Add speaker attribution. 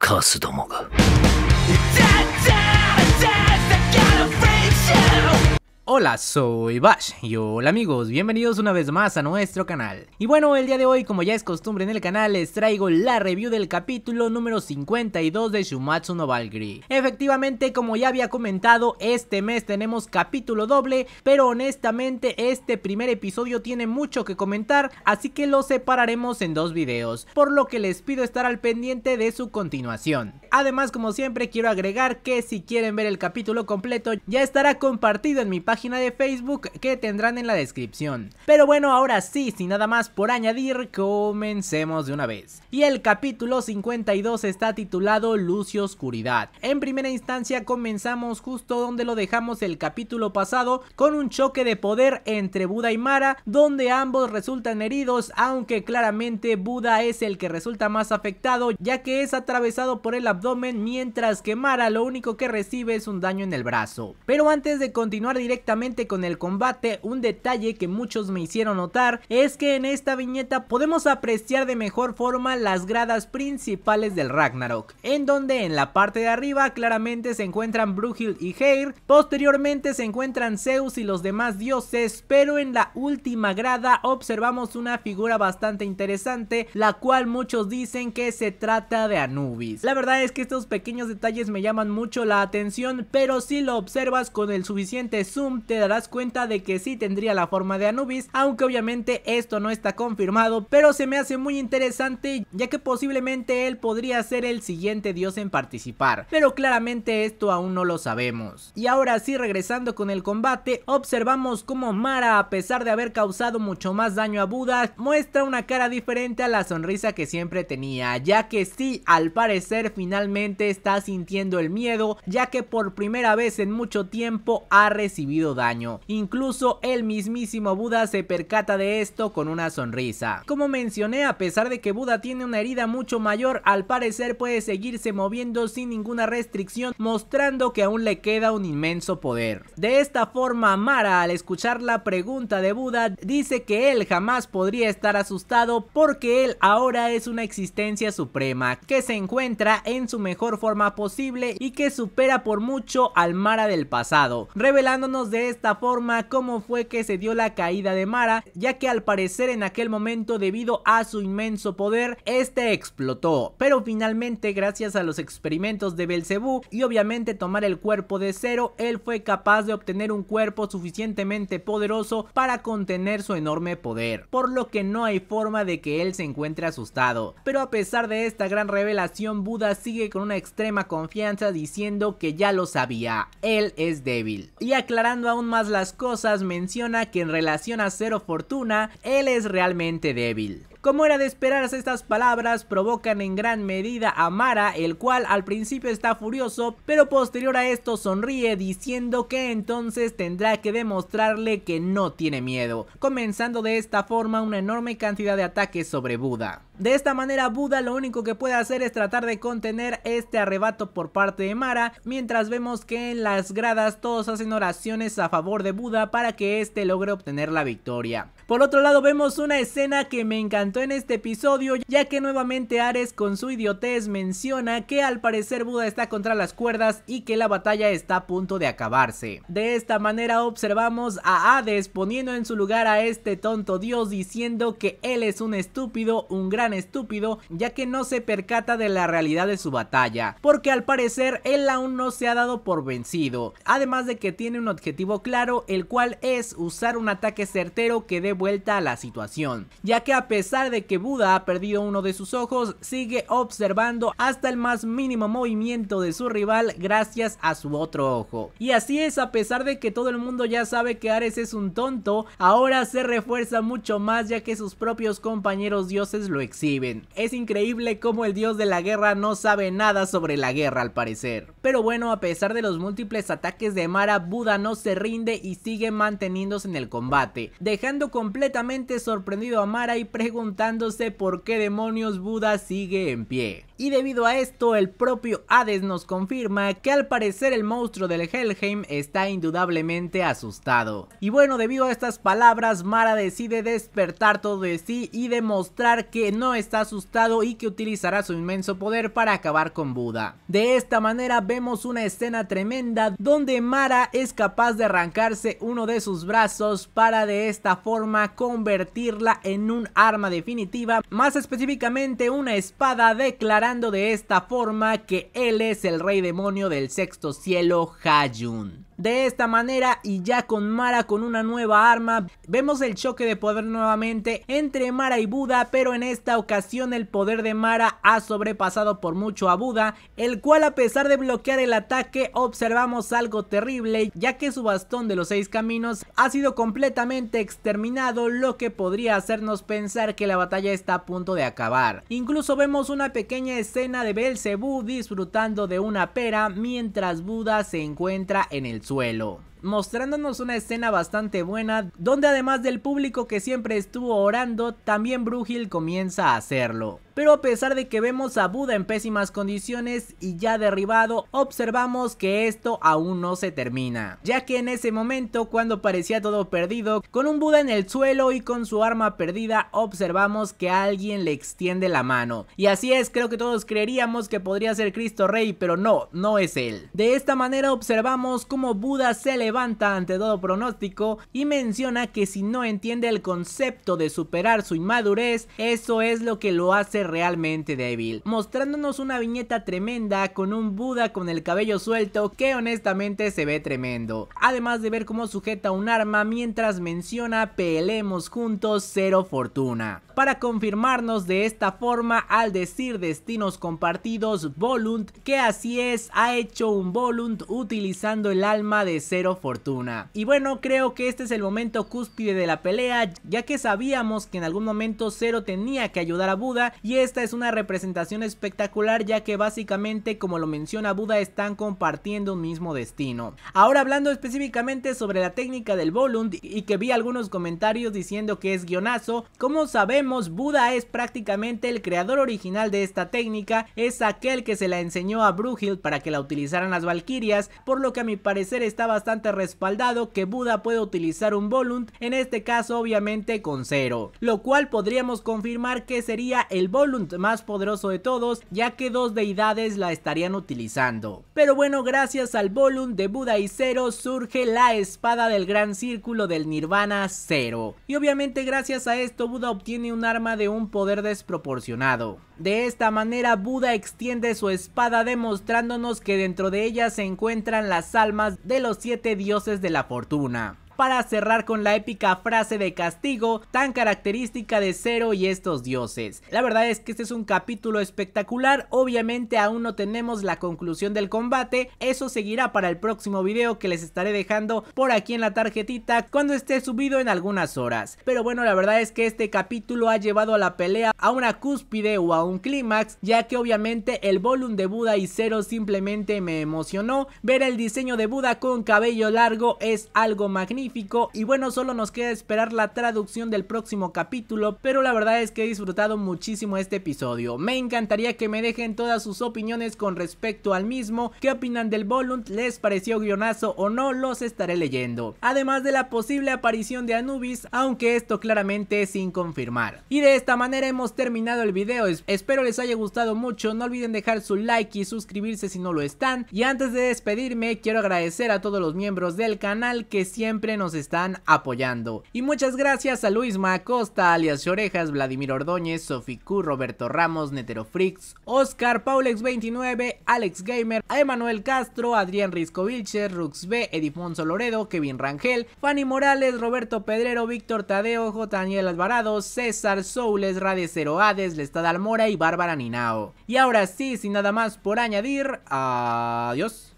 Speaker 1: カスどもが。Hola, soy Bash y hola amigos, bienvenidos una vez más a nuestro canal. Y bueno, el día de hoy, como ya es costumbre en el canal, les traigo la review del capítulo número 52 de Shumatsu no Valkyrie. Efectivamente, como ya había comentado, este mes tenemos capítulo doble, pero honestamente este primer episodio tiene mucho que comentar, así que lo separaremos en dos videos, por lo que les pido estar al pendiente de su continuación. Además, como siempre, quiero agregar que si quieren ver el capítulo completo, ya estará compartido en mi página de Facebook que tendrán en la descripción. Pero bueno, ahora sí, sin nada más por añadir, comencemos de una vez. Y el capítulo 52 está titulado Luz y Oscuridad. En primera instancia comenzamos justo donde lo dejamos el capítulo pasado con un choque de poder entre Buda y Mara donde ambos resultan heridos aunque claramente Buda es el que resulta más afectado ya que es atravesado por el abdomen mientras que Mara lo único que recibe es un daño en el brazo. Pero antes de continuar directamente con el combate, un detalle que muchos me hicieron notar es que en esta viñeta podemos apreciar de mejor forma las gradas principales del Ragnarok, en donde en la parte de arriba claramente se encuentran Brugil y Heir, posteriormente se encuentran Zeus y los demás dioses, pero en la última grada observamos una figura bastante interesante, la cual muchos dicen que se trata de Anubis. La verdad es que estos pequeños detalles me llaman mucho la atención, pero si lo observas con el suficiente zoom te darás cuenta de que sí tendría la forma de Anubis, aunque obviamente esto no está confirmado, pero se me hace muy interesante ya que posiblemente él podría ser el siguiente dios en participar, pero claramente esto aún no lo sabemos. Y ahora sí regresando con el combate, observamos cómo Mara a pesar de haber causado mucho más daño a Buda, muestra una cara diferente a la sonrisa que siempre tenía, ya que sí, al parecer finalmente está sintiendo el miedo, ya que por primera vez en mucho tiempo ha recibido daño. Incluso el mismísimo Buda se percata de esto con una sonrisa. Como mencioné, a pesar de que Buda tiene una herida mucho mayor, al parecer puede seguirse moviendo sin ninguna restricción, mostrando que aún le queda un inmenso poder. De esta forma, Mara, al escuchar la pregunta de Buda, dice que él jamás podría estar asustado porque él ahora es una existencia suprema, que se encuentra en su mejor forma posible y que supera por mucho al Mara del pasado, revelándonos de esta forma cómo fue que se dio la caída de Mara, ya que al parecer en aquel momento debido a su inmenso poder, este explotó. Pero finalmente gracias a los experimentos de Belcebú y obviamente tomar el cuerpo de Cero, él fue capaz de obtener un cuerpo suficientemente poderoso para contener su enorme poder, por lo que no hay forma de que él se encuentre asustado. Pero a pesar de esta gran revelación, Buda sigue con una extrema confianza diciendo que ya lo sabía, él es débil. Y aclarando aún más las cosas, menciona que en relación a Cero Fortuna, él es realmente débil. Como era de esperarse, estas palabras provocan en gran medida a Mara, el cual al principio está furioso, pero posterior a esto sonríe diciendo que entonces tendrá que demostrarle que no tiene miedo, comenzando de esta forma una enorme cantidad de ataques sobre Buda. De esta manera Buda lo único que puede hacer es tratar de contener este arrebato por parte de Mara, mientras vemos que en las gradas todos hacen oraciones a favor de Buda para que este logre obtener la victoria. Por otro lado vemos una escena que me encantó en este episodio ya que nuevamente Ares con su idiotez menciona que al parecer Buda está contra las cuerdas y que la batalla está a punto de acabarse. De esta manera observamos a Hades poniendo en su lugar a este tonto dios diciendo que él es un estúpido, un gran estúpido ya que no se percata de la realidad de su batalla, porque al parecer él aún no se ha dado por vencido, además de que tiene un objetivo claro el cual es usar un ataque certero que dé vuelta a la situación, ya que a pesar de que Buda ha perdido uno de sus ojos, sigue observando hasta el más mínimo movimiento de su rival gracias a su otro ojo. Y así es, a pesar de que todo el mundo ya sabe que Ares es un tonto, ahora se refuerza mucho más ya que sus propios compañeros dioses lo es increíble cómo el dios de la guerra no sabe nada sobre la guerra al parecer. Pero bueno, a pesar de los múltiples ataques de Mara, Buda no se rinde y sigue manteniéndose en el combate, dejando completamente sorprendido a Mara y preguntándose por qué demonios Buda sigue en pie y debido a esto el propio Hades nos confirma que al parecer el monstruo del Helheim está indudablemente asustado. Y bueno, debido a estas palabras, Mara decide despertar todo de sí y demostrar que no está asustado y que utilizará su inmenso poder para acabar con Buda. De esta manera vemos una escena tremenda donde Mara es capaz de arrancarse uno de sus brazos para de esta forma convertirla en un arma definitiva, más específicamente una espada declarada de esta forma que él es el rey demonio del sexto cielo, Hayun. De esta manera y ya con Mara con una nueva arma, vemos el choque de poder nuevamente entre Mara y Buda, pero en esta ocasión el poder de Mara ha sobrepasado por mucho a Buda, el cual a pesar de bloquear el ataque observamos algo terrible, ya que su bastón de los seis caminos ha sido completamente exterminado, lo que podría hacernos pensar que la batalla está a punto de acabar. Incluso vemos una pequeña escena de Belcebú disfrutando de una pera mientras Buda se encuentra en el suelo mostrándonos una escena bastante buena, donde además del público que siempre estuvo orando, también Brugil comienza a hacerlo. Pero a pesar de que vemos a Buda en pésimas condiciones y ya derribado, observamos que esto aún no se termina. Ya que en ese momento, cuando parecía todo perdido, con un Buda en el suelo y con su arma perdida, observamos que alguien le extiende la mano. Y así es, creo que todos creeríamos que podría ser Cristo Rey, pero no, no es él. De esta manera observamos cómo Buda se levanta ante todo pronóstico y menciona que si no entiende el concepto de superar su inmadurez, eso es lo que lo hace realmente débil. Mostrándonos una viñeta tremenda con un Buda con el cabello suelto que honestamente se ve tremendo. Además de ver cómo sujeta un arma mientras menciona peleemos juntos cero fortuna para confirmarnos de esta forma al decir destinos compartidos Volunt que así es ha hecho un Volunt utilizando el alma de cero fortuna. Y bueno creo que este es el momento cúspide de la pelea ya que sabíamos que en algún momento cero tenía que ayudar a Buda y esta es una representación espectacular ya que básicamente como lo menciona Buda están compartiendo un mismo destino. Ahora hablando específicamente sobre la técnica del Volunt y que vi algunos comentarios diciendo que es guionazo, como sabemos Buda es prácticamente el creador original de esta técnica, es aquel que se la enseñó a Brughild para que la utilizaran las Valquirias, por lo que a mi parecer está bastante respaldado que Buda puede utilizar un Volunt, en este caso obviamente con cero, lo cual podríamos confirmar que sería el Volunt más poderoso de todos, ya que dos deidades la estarían utilizando. Pero bueno, gracias al Volunt de Buda y Cero surge la espada del gran círculo del Nirvana Cero. Y obviamente gracias a esto Buda obtiene un arma de un poder desproporcionado. De esta manera Buda extiende su espada demostrándonos que dentro de ella se encuentran las almas de los siete dioses de la fortuna para cerrar con la épica frase de castigo tan característica de Zero y estos dioses. La verdad es que este es un capítulo espectacular, obviamente aún no tenemos la conclusión del combate, eso seguirá para el próximo video que les estaré dejando por aquí en la tarjetita cuando esté subido en algunas horas. Pero bueno, la verdad es que este capítulo ha llevado a la pelea a una cúspide o a un clímax, ya que obviamente el volumen de Buda y Zero simplemente me emocionó. Ver el diseño de Buda con cabello largo es algo magnífico y bueno, solo nos queda esperar la traducción del próximo capítulo, pero la verdad es que he disfrutado muchísimo este episodio. Me encantaría que me dejen todas sus opiniones con respecto al mismo, qué opinan del Volunt, les pareció guionazo o no, los estaré leyendo. Además de la posible aparición de Anubis, aunque esto claramente es sin confirmar. Y de esta manera hemos terminado el video, espero les haya gustado mucho, no olviden dejar su like y suscribirse si no lo están. Y antes de despedirme, quiero agradecer a todos los miembros del canal que siempre nos están apoyando. Y muchas gracias a Luis Macosta, alias Orejas, Vladimir Ordóñez, Soficu, Roberto Ramos, Neterofrix, Oscar, Paulex29, Alex Gamer, a Emanuel Castro, Adrián Risco Vilches Rux B, Edifonso Loredo, Kevin Rangel, Fanny Morales, Roberto Pedrero, Víctor Tadeo, J. Daniel Alvarado, César Soules, Radio Cero Hades, Lestad Almora y Bárbara Ninao. Y ahora sí, sin nada más por añadir, adiós.